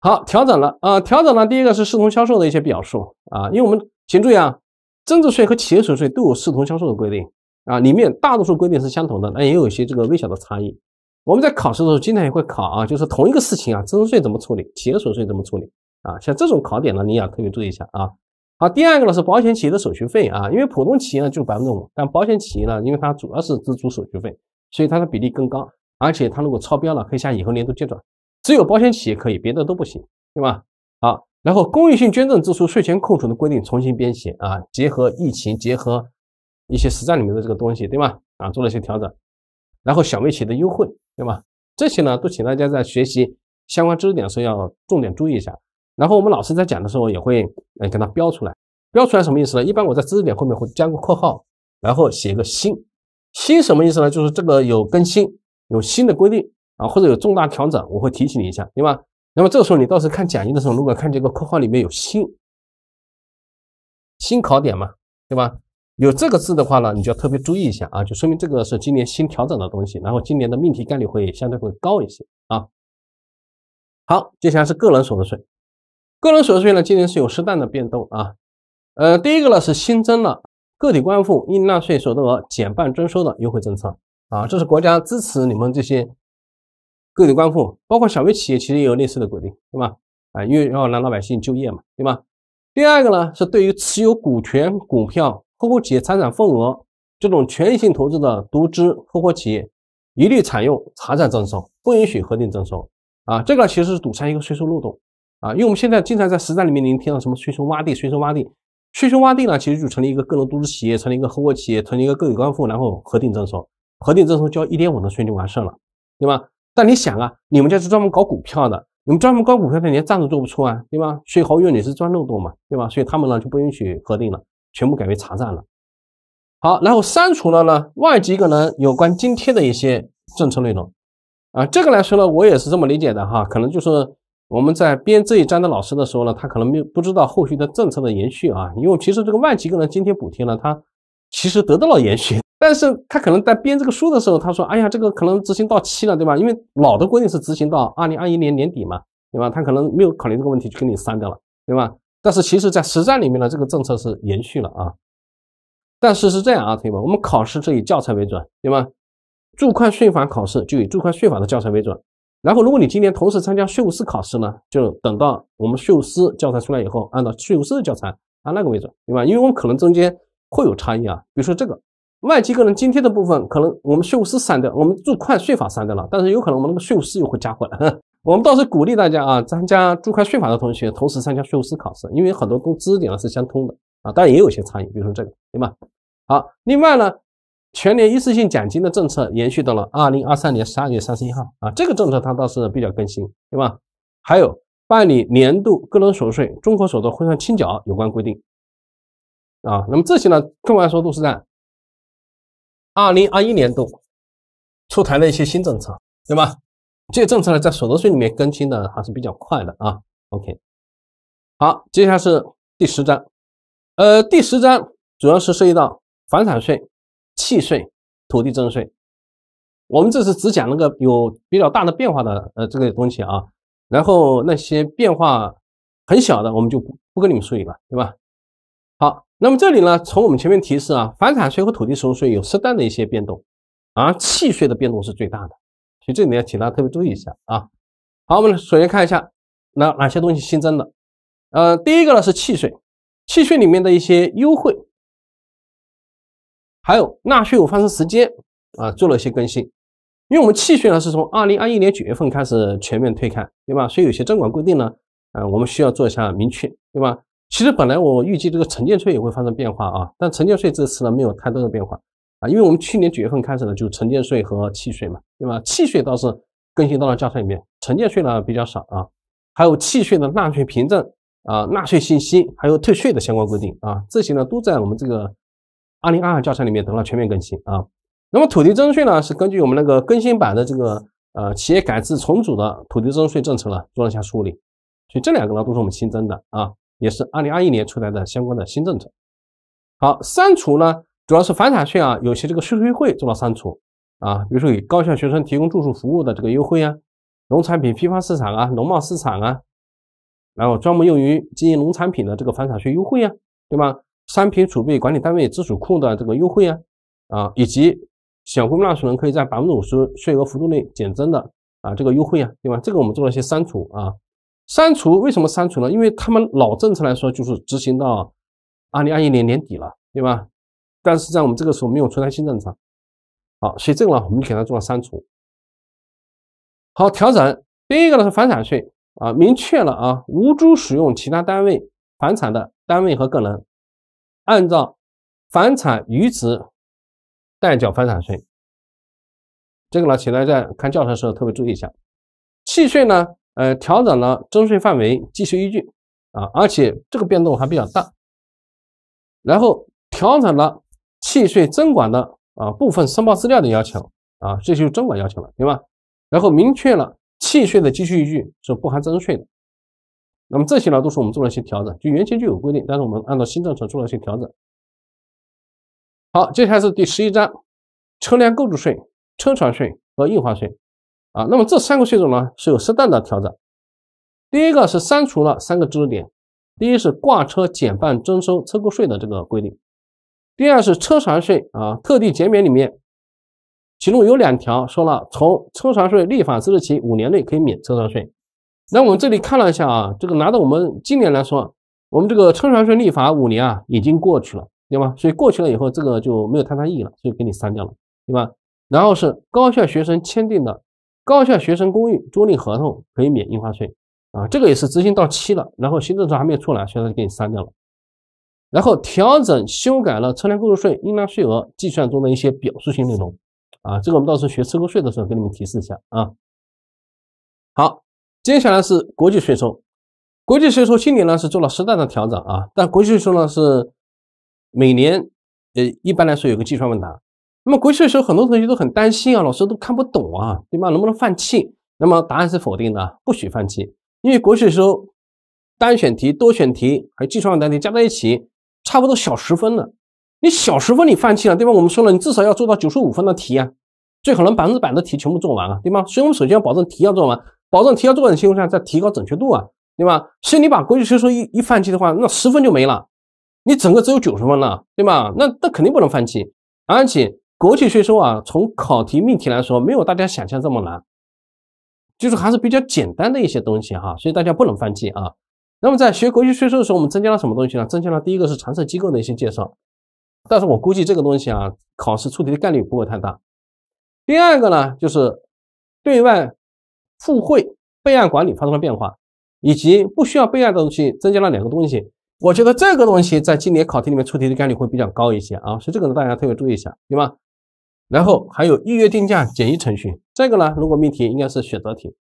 好，调整了啊，调整了。第一个是视同销售的一些表述啊，因为我们请注意啊，增值税和企业所得税都有视同销售的规定啊，里面大多数规定是相同的，那也有一些这个微小的差异。我们在考试的时候经常也会考啊，就是同一个事情啊，增值税怎么处理，企业所得税怎么处理啊？像这种考点呢，你也可以注意一下啊。好，第二个呢是保险企业的手续费啊，因为普通企业呢就百分之五，但保险企业呢，因为它主要是支出手续费。所以它的比例更高，而且它如果超标了，可以向以后年度结转。只有保险企业可以，别的都不行，对吧？好，然后公益性捐赠支出税前扣除的规定重新编写啊，结合疫情，结合一些实战里面的这个东西，对吧？啊，做了一些调整。然后小微企业的优惠，对吧？这些呢，都请大家在学习相关知识点的时候要重点注意一下。然后我们老师在讲的时候也会嗯给它标出来，标出来什么意思呢？一般我在知识点后面会加个括号，然后写一个星。新什么意思呢？就是这个有更新，有新的规定啊，或者有重大调整，我会提醒你一下，对吧？那么这个时候你到时候看讲义的时候，如果看这个括号里面有新，新考点嘛，对吧？有这个字的话呢，你就要特别注意一下啊，就说明这个是今年新调整的东西，然后今年的命题概率会相对会高一些啊。好，接下来是个人所得税，个人所得税呢，今年是有适当的变动啊，呃，第一个呢是新增了。个体关户应纳税所得额减半征收的优惠政策啊，这是国家支持你们这些个体关户，包括小微企业，其实也有类似的规定，对吧？啊，因为要让老百姓就业嘛，对吧？第二个呢，是对于持有股权、股票、合伙企业财产份额这种权益性投资的独资合伙企业，一律采用查账征收，不允许核定征收啊。这个其实是堵塞一个税收漏洞啊，因为我们现在经常在实战里面您听到什么税收洼地，税收洼地。税收洼地呢，其实就成立一个个人独资企业，成立一个合伙企业，成立一个个体关户，然后核定征收，核定征收交一点五的税就完事了，对吧？但你想啊，你们家是专门搞股票的，你们专门搞股票的连账都做不出啊，对吧？税侯用你是钻漏洞嘛，对吧？所以他们呢就不允许核定了，全部改为查账了。好，然后删除了呢，外籍个人有关津贴的一些政策内容。啊，这个来说呢，我也是这么理解的哈，可能就是。我们在编这一章的老师的时候呢，他可能没有不知道后续的政策的延续啊，因为其实这个万企个人津贴补贴呢，它其实得到了延续，但是他可能在编这个书的时候，他说，哎呀，这个可能执行到期了，对吧？因为老的规定是执行到二零二一年年底嘛，对吧？他可能没有考虑这个问题，就给你删掉了，对吧？但是其实在实战里面呢，这个政策是延续了啊，但是是这样啊，同学们，我们考试是以教材为准，对吧？注会税法考试就以注会税法的教材为准。然后，如果你今年同时参加税务师考试呢，就等到我们税务师教材出来以后，按照税务师的教材按那个位置，对吧？因为我们可能中间会有差异啊，比如说这个外籍个人津贴的部分，可能我们税务师删掉，我们注会税法删掉了，但是有可能我们那个税务师又会加回来。我们倒是鼓励大家啊，参加注会税法的同学同时参加税务师考试，因为很多知识点是相通的啊，当然也有些差异，比如说这个，对吧？好，另外呢。全年一次性奖金的政策延续到了二零二三年十二月三十一号啊，这个政策它倒是比较更新，对吧？还有办理年度个人所得税综合所得汇算清缴有关规定啊，那么这些呢，客观说都是在二零二一年度出台了一些新政策，对吧？这些政策呢，在所得税里面更新的还是比较快的啊。OK，好，接下来是第十章，呃，第十章主要是涉及到房产税。契税、土地增税，我们这次只讲那个有比较大的变化的呃这个东西啊，然后那些变化很小的我们就不不跟你们说了，对吧？好，那么这里呢，从我们前面提示啊，房产税和土地收税有适当的一些变动啊，契税的变动是最大的，所以这里要请大家特别注意一下啊。好，我们首先看一下哪哪些东西新增的，呃，第一个呢是契税，契税里面的一些优惠。还有纳税有发生时间啊，做了一些更新，因为我们契税呢是从二零二一年九月份开始全面推开，对吧？所以有些征管规定呢，呃，我们需要做一下明确，对吧？其实本来我预计这个城建税也会发生变化啊，但城建税这次呢没有太多的变化啊，因为我们去年九月份开始呢就城建税和契税嘛，对吧？契税倒是更新到了教材里面，城建税呢比较少啊，还有契税的纳税凭证啊、纳税信息，还有退税的相关规定啊，这些呢都在我们这个。二零二二教材里面得到全面更新啊，那么土地增值税呢是根据我们那个更新版的这个呃企业改制重组的土地增值税政策呢做了一下梳理，所以这两个呢都是我们新增的啊，也是二零二一年出台的相关的新政策。好，删除呢主要是房产税啊，有些这个税收优惠做了删除啊，比如说给高校学生提供住宿服务的这个优惠啊，农产品批发市场啊、农贸市场啊，然后专门用于经营农产品的这个房产税优惠啊，对吗？商品储备管理单位直属库的这个优惠啊，啊，以及小规模纳税人可以在百分之五十税额幅度内减征的啊，这个优惠啊，对吧？这个我们做了一些删除啊，删除为什么删除呢？因为他们老政策来说就是执行到二零二一年年底了，对吧？但是在我们这个时候没有出台新政策，好，所以这个呢，我们给它做了删除。好，调整第一个呢是房产税啊，明确了啊，无租使用其他单位房产的单位和个人。按照房产余值代缴房产税，这个呢，请大家在看教材的时候特别注意一下。契税呢，呃，调整了征税范围、计税依据啊，而且这个变动还比较大。然后调整了契税征管的啊部分申报资料的要求啊，这就是征管要求了，对吧？然后明确了契税的计税依据是不含征税的。那么这些呢，都是我们做了一些调整。就原先就有规定，但是我们按照新政策做了一些调整。好，接下来是第十一章，车辆购置税、车船税和印花税啊。那么这三个税种呢，是有适当的调整。第一个是删除了三个知识点：第一是挂车减半征收车购税的这个规定；第二是车船税啊，特地减免里面，其中有两条说了，从车船税立法之日起五年内可以免车船税。那我们这里看了一下啊，这个拿到我们今年来说，我们这个车船税立法五年啊已经过去了，对吧？所以过去了以后，这个就没有太大意义了，所以给你删掉了，对吧？然后是高校学生签订的高校学生公寓租赁合同可以免印花税啊，这个也是执行到期了，然后行政上还没有出来，所以它给你删掉了。然后调整修改了车辆购置税应纳税额计算中的一些表述性内容啊，这个我们到时候学车购税的时候给你们提示一下啊。好。接下来是国际税收，国际税收今年呢是做了适当的调整啊，但国际税收呢是每年呃一般来说有个计算问答。那么国际税收很多同学都很担心啊，老师都看不懂啊，对吗？能不能放弃？那么答案是否定的，不许放弃，因为国际税收单选题、多选题还有计算单题加在一起差不多小十分了。你小十分你放弃了，对吧？我们说了，你至少要做到九十五分的题啊，最好能百分之百的题全部做完啊，对吗？所以我们首先要保证题要做完。保证提交作文的情况下再提高准确度啊，对吧？所以你把国际税收一一放弃的话，那十分就没了，你整个只有九十分了，对吧？那那肯定不能放弃。而且国际税收啊，从考题命题来说，没有大家想象这么难，就是还是比较简单的一些东西哈。所以大家不能放弃啊。那么在学国际税收的时候，我们增加了什么东西呢？增加了第一个是常设机构的一些介绍，但是我估计这个东西啊，考试出题的概率不会太大。第二个呢，就是对外。付会备案管理发生了变化，以及不需要备案的东西增加了两个东西，我觉得这个东西在今年考题里面出题的概率会比较高一些啊，所以这个呢大家特别注意一下，对吧？然后还有预约定价简易程序，这个呢如果命题应该是选择题，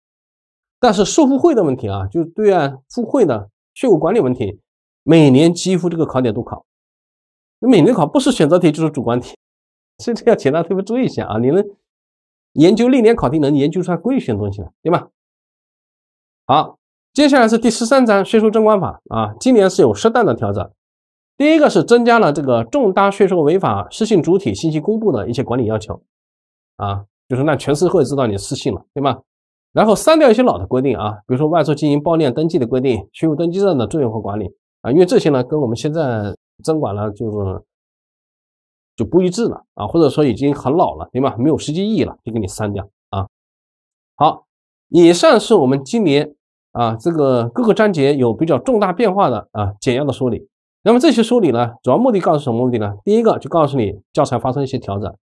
但是受付会的问题啊，就是对岸付会的税务管理问题，每年几乎这个考点都考，那每年考不是选择题就是主观题，所以这个请大家特别注意一下啊，你们。研究历年考题能研究出规律性东西来，对吧？好，接下来是第十三章税收征管法啊，今年是有适当的调整。第一个是增加了这个重大税收违法失信主体信息公布的一些管理要求啊，就是让全社会知道你失信了，对吗？然后删掉一些老的规定啊，比如说外出经营报验登记的规定、税务登记证的作用和管理啊，因为这些呢跟我们现在征管呢就是。就不一致了啊，或者说已经很老了，对吧？没有实际意义了，就给你删掉啊。好，以上是我们今年啊这个各个章节有比较重大变化的啊简要的梳理。那么这些梳理呢，主要目的告诉什么目的呢？第一个就告诉你教材发生一些调整，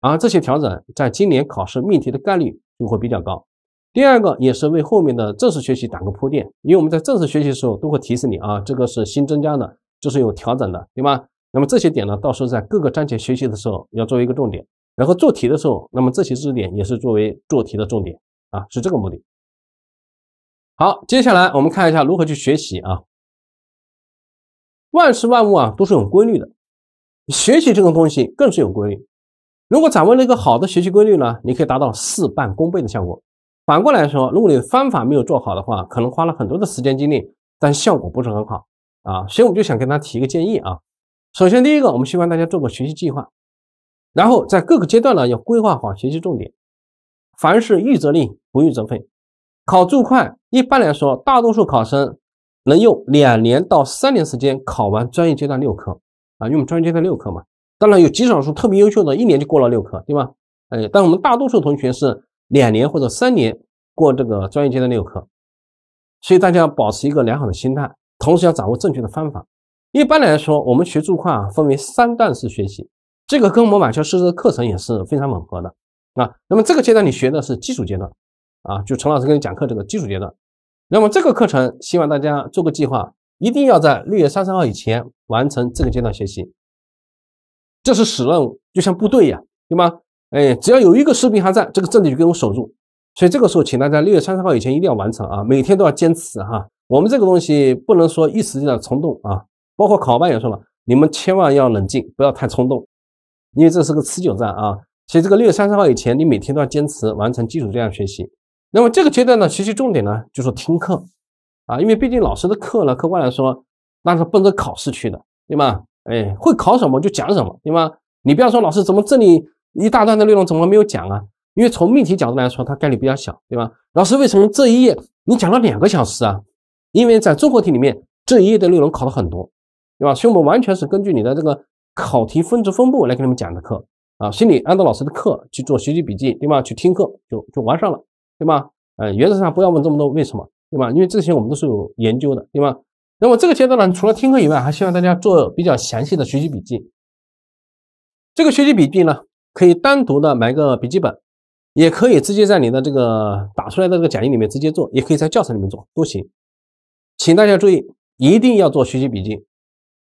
啊，这些调整在今年考试命题的概率就会比较高。第二个也是为后面的正式学习打个铺垫，因为我们在正式学习的时候都会提示你啊，这个是新增加的，就是有调整的，对吗？那么这些点呢，到时候在各个章节学习的时候要作为一个重点，然后做题的时候，那么这些知识点也是作为做题的重点啊，是这个目的。好，接下来我们看一下如何去学习啊。万事万物啊都是有规律的，学习这种东西更是有规律。如果掌握了一个好的学习规律呢，你可以达到事半功倍的效果。反过来说，如果你方法没有做好的话，可能花了很多的时间精力，但效果不是很好啊。所以我就想跟他提一个建议啊。首先，第一个，我们希望大家做个学习计划，然后在各个阶段呢，要规划好学习重点。凡事预则立，不预则废。考注会一般来说，大多数考生能用两年到三年时间考完专业阶段六科啊，因为我们专业阶段六科嘛。当然有极少数特别优秀的，一年就过了六科，对吧？哎，但我们大多数同学是两年或者三年过这个专业阶段六科，所以大家要保持一个良好的心态，同时要掌握正确的方法。一般来说，我们学注会啊，分为三段式学习，这个跟我们马教师的课程也是非常吻合的。啊。那么这个阶段你学的是基础阶段啊，就陈老师跟你讲课这个基础阶段。那么这个课程希望大家做个计划，一定要在六月三十号以前完成这个阶段学习，这是死任务，就像部队一样，对吗？哎，只要有一个士兵还在，这个阵地就给我守住。所以这个时候，请大家六月三十号以前一定要完成啊，每天都要坚持哈。我们这个东西不能说一时的冲动啊。包括考官也说了，你们千万要冷静，不要太冲动，因为这是个持久战啊。其实这个六月三十号以前，你每天都要坚持完成基础样学习。那么这个阶段呢，学习重点呢就是听课啊，因为毕竟老师的课呢，客观来说那是奔着考试去的，对吗？哎，会考什么就讲什么，对吗？你不要说老师怎么这里一大段的内容怎么没有讲啊？因为从命题角度来说，它概率比较小，对吧？老师为什么这一页你讲了两个小时啊？因为在综合题里面，这一页的内容考了很多。对吧？所以我们完全是根据你的这个考题分值分布来给你们讲的课啊，心理安德老师的课去做学习笔记，对吧？去听课就就完事了，对吧？呃，原则上不要问这么多为什么，对吧？因为这些我们都是有研究的，对吧？那么这个阶段呢，除了听课以外，还希望大家做比较详细的学习笔记。这个学习笔记呢，可以单独的买个笔记本，也可以直接在你的这个打出来的这个讲义里面直接做，也可以在教材里面做，都行。请大家注意，一定要做学习笔记。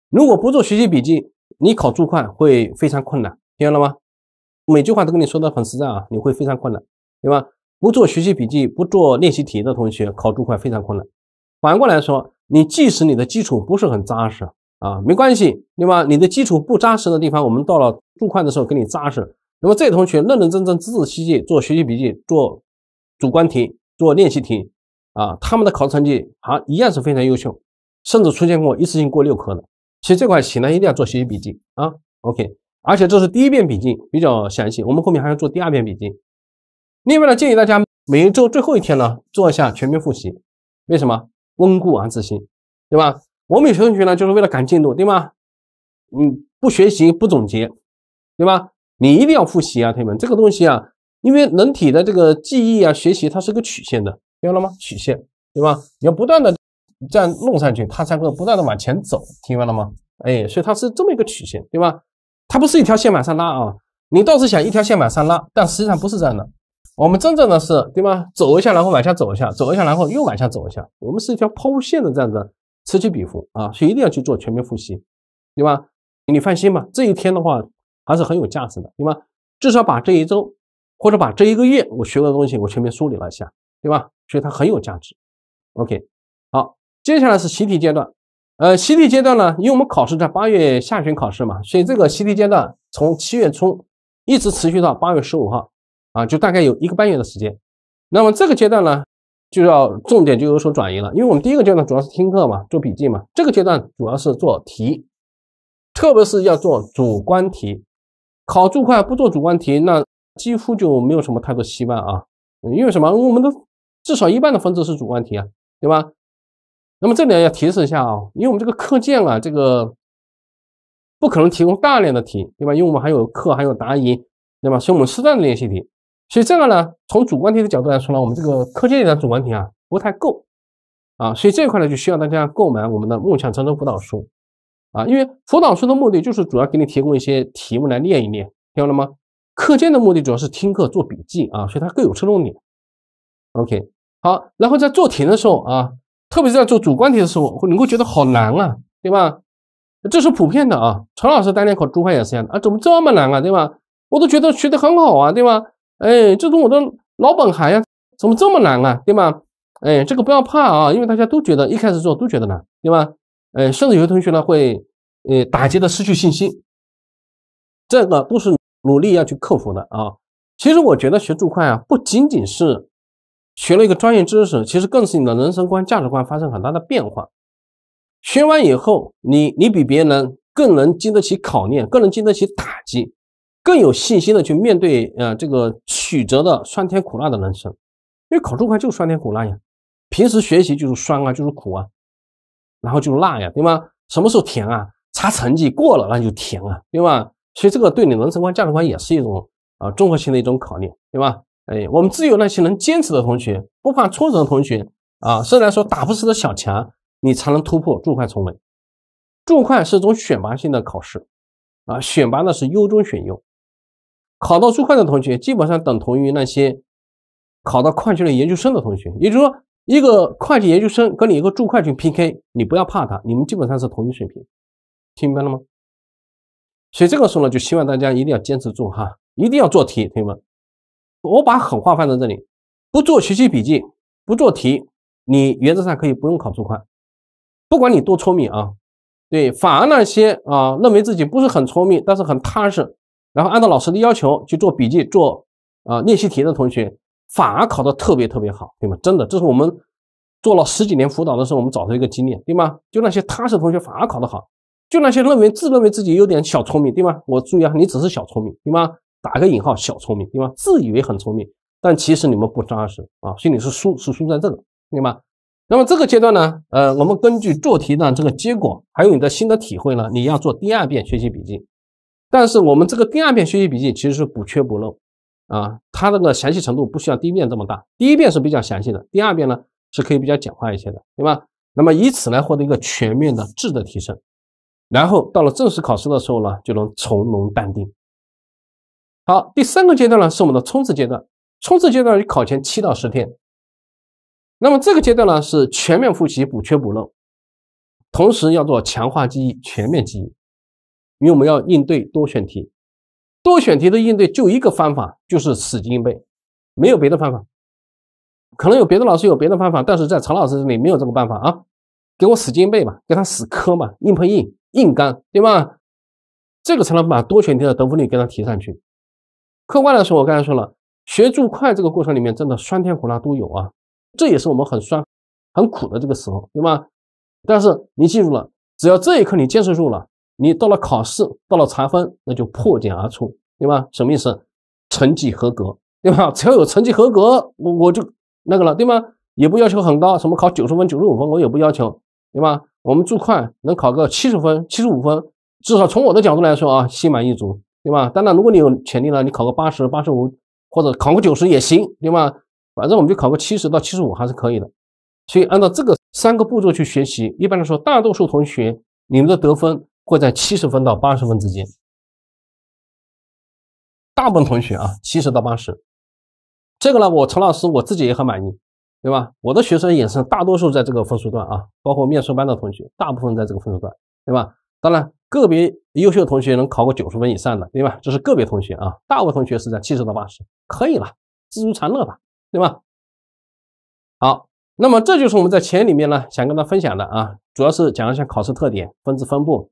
如果不做学习笔记，你考注会会非常困难，听到了吗？每句话都跟你说的很实在啊，你会非常困难，对吧？不做学习笔记、不做练习题的同学，考注会非常困难。反过来说，你即使你的基础不是很扎实啊，没关系，对吧？你的基础不扎实的地方，我们到了注会的时候给你扎实。那么这些同学认认真真、仔仔细细做学习笔记、做主观题、做练习题，啊，他们的考试成绩啊一样是非常优秀，甚至出现过一次性过六科的。其实这块，起来一定要做学习笔记啊。OK，而且这是第一遍笔记，比较详细。我们后面还要做第二遍笔记。另外呢，建议大家每一周最后一天呢，做一下全面复习。为什么？温故而知新，对吧？我们有学生学呢，就是为了赶进度，对吗？嗯，不学习不总结，对吧？你一定要复习啊，同学们。这个东西啊，因为人体的这个记忆啊、学习，它是个曲线的，明白了吗？曲线，对吧？你要不断的。这样弄上去，它才会不断的往前走，听明白了吗？哎，所以它是这么一个曲线，对吧？它不是一条线往上拉啊，你倒是想一条线往上拉，但实际上不是这样的。我们真正的是，对吧？走一下，然后往下走一下，走一下，然后又往下走一下，我们是一条抛物线的这样子，此起彼伏啊，所以一定要去做全面复习，对吧？你放心吧，这一天的话还是很有价值的，对吧？至少把这一周或者把这一个月我学过的东西我全面梳理了一下，对吧？所以它很有价值。OK，好。接下来是习题阶段，呃，习题阶段呢，因为我们考试在八月下旬考试嘛，所以这个习题阶段从七月初一直持续到八月十五号，啊，就大概有一个半月的时间。那么这个阶段呢，就要重点就有所转移了，因为我们第一个阶段主要是听课嘛，做笔记嘛，这个阶段主要是做题，特别是要做主观题，考注会不做主观题，那几乎就没有什么太多希望啊。因为什么？我们的至少一半的分值是主观题啊，对吧？那么这里要提示一下啊，因为我们这个课件啊，这个不可能提供大量的题，对吧？因为我们还有课，还有答疑，对吧？所以我们适当的练习题。所以这个呢，从主观题的角度来说呢，我们这个课件里的主观题啊不太够啊，所以这一块呢，就需要大家购买我们的梦想成真辅导书啊，因为辅导书的目的就是主要给你提供一些题目来练一练，听懂了吗？课件的目的主要是听课做笔记啊，所以它各有侧重点。OK，好，然后在做题的时候啊。特别是在做主观题的时候，你会觉得好难啊，对吧？这是普遍的啊。陈老师当年考注会也是这样的啊，怎么这么难啊，对吧？我都觉得学得很好啊，对吧？哎，这种我的老本行呀，怎么这么难啊，对吧？哎，这个不要怕啊，因为大家都觉得一开始做都觉得难，对吧？哎，甚至有些同学呢会，呃，打击的失去信心，这个都是努力要去克服的啊。其实我觉得学注会啊，不仅仅是。学了一个专业知识，其实更是你的人生观、价值观发生很大的变化。学完以后，你你比别人更能经得起考验，更能经得起打击，更有信心的去面对呃这个曲折的酸甜苦辣的人生。因为考注会就是酸甜苦辣呀，平时学习就是酸啊，就是苦啊，然后就是辣呀，对吗？什么时候甜啊？查成绩过了那就甜啊，对吧？所以这个对你人生观、价值观也是一种啊综合性的一种考验，对吧？哎，我们只有那些能坚持的同学，不怕挫折的同学啊，虽然说打不死的小强，你才能突破注会重围。注会是一种选拔性的考试，啊，选拔呢是优中选优，考到注会的同学基本上等同于那些考到会计类研究生的同学。也就是说，一个会计研究生跟你一个注会去 PK，你不要怕他，你们基本上是同一水平。听明白了吗？所以这个时候呢，就希望大家一定要坚持住哈，一定要做题，同学们。我把狠话放在这里：不做学习笔记，不做题，你原则上可以不用考速快。不管你多聪明啊，对，反而那些啊认为自己不是很聪明，但是很踏实，然后按照老师的要求去做笔记、做啊练习题的同学，反而考得特别特别好，对吗？真的，这是我们做了十几年辅导的时候，我们找到一个经验，对吗？就那些踏实同学反而考得好，就那些认为自认为自己有点小聪明，对吗？我注意啊，你只是小聪明，对吗？打个引号，小聪明对吧？自以为很聪明，但其实你们不扎实啊，心里是输，是输在这个，明白那么这个阶段呢，呃，我们根据做题的这个结果，还有你的新的体会呢，你要做第二遍学习笔记。但是我们这个第二遍学习笔记其实是补缺补漏啊，它那个详细程度不需要第一遍这么大，第一遍是比较详细的，第二遍呢是可以比较简化一些的，对吧？那么以此来获得一个全面的质的提升，然后到了正式考试的时候呢，就能从容淡定。好，第三个阶段呢是我们的冲刺阶段，冲刺阶段与考前七到十天。那么这个阶段呢是全面复习、补缺补漏，同时要做强化记忆、全面记忆，因为我们要应对多选题。多选题的应对就一个方法，就是死记硬背，没有别的方法。可能有别的老师有别的方法，但是在曹老师这里没有这个办法啊，给我死记硬背吧，给他死磕嘛，硬碰硬、硬刚，对吧？这个才能把多选题的得分率给他提上去。客观来说，我刚才说了，学注快这个过程里面真的酸甜苦辣都有啊，这也是我们很酸、很苦的这个时候，对吗？但是你记住了，只要这一刻你坚持住了，你到了考试，到了查分，那就破茧而出，对吧？什么意思？成绩合格，对吧？只要有成绩合格，我我就那个了，对吗？也不要求很高，什么考九十分、九十五分，我也不要求，对吧？我们注快能考个七十分、七十五分，至少从我的角度来说啊，心满意足。对吧？当然，如果你有潜力了，你考个八十八十五，或者考个九十也行，对吧？反正我们就考个七十到七十五还是可以的。所以按照这个三个步骤去学习，一般来说，大多数同学你们的得分会在七十分到八十分之间。大部分同学啊，七十到八十，这个呢，我陈老师我自己也很满意，对吧？我的学生也是大多数在这个分数段啊，包括面试班的同学，大部分在这个分数段，对吧？当然。个别优秀的同学能考个九十分以上的，对吧？这是个别同学啊，大部分同学是在七十到八十，可以了，知足常乐吧，对吧？好，那么这就是我们在前里面呢想跟大家分享的啊，主要是讲一下考试特点、分值分布、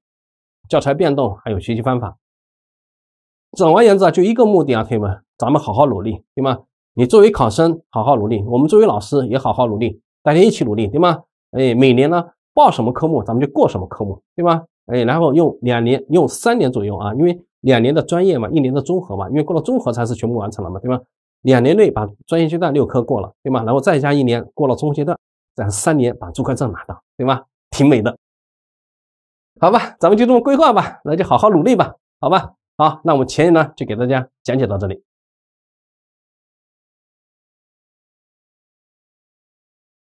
教材变动还有学习方法。总而言之啊，就一个目的啊，同学们，咱们好好努力，对吗？你作为考生好好努力，我们作为老师也好好努力，大家一起努力，对吗？哎，每年呢报什么科目，咱们就过什么科目，对吗？哎，然后用两年，用三年左右啊，因为两年的专业嘛，一年的综合嘛，因为过了综合才是全部完成了嘛，对吧？两年内把专业阶段六科过了，对吗？然后再加一年过了综合阶段，再三年把注册证拿到，对吗？挺美的，好吧，咱们就这么规划吧，那就好好努力吧，好吧，好，那我们前言呢就给大家讲解到这里。